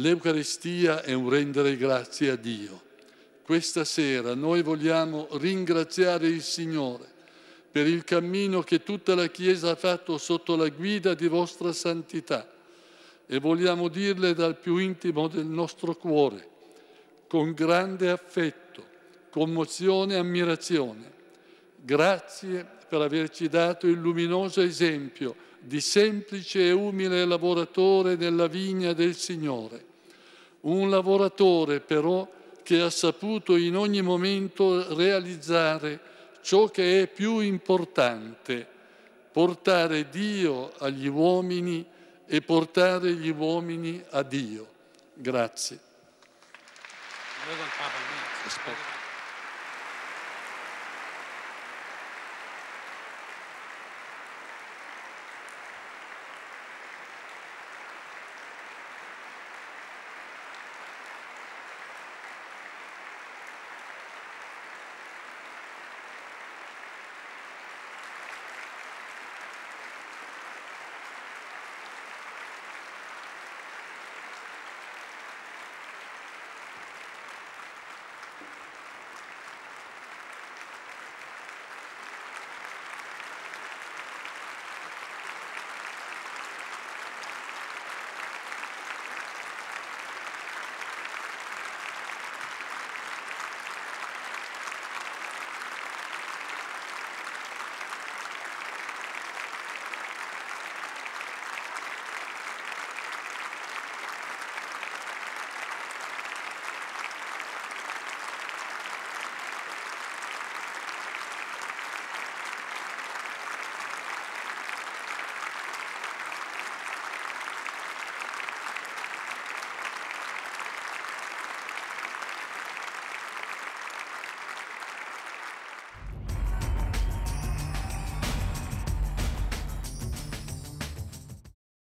L'Eucaristia è un rendere grazie a Dio. Questa sera noi vogliamo ringraziare il Signore per il cammino che tutta la Chiesa ha fatto sotto la guida di vostra santità e vogliamo dirle dal più intimo del nostro cuore, con grande affetto, commozione e ammirazione. Grazie per averci dato il luminoso esempio di semplice e umile lavoratore nella vigna del Signore un lavoratore però che ha saputo in ogni momento realizzare ciò che è più importante, portare Dio agli uomini e portare gli uomini a Dio. Grazie. Aspetta.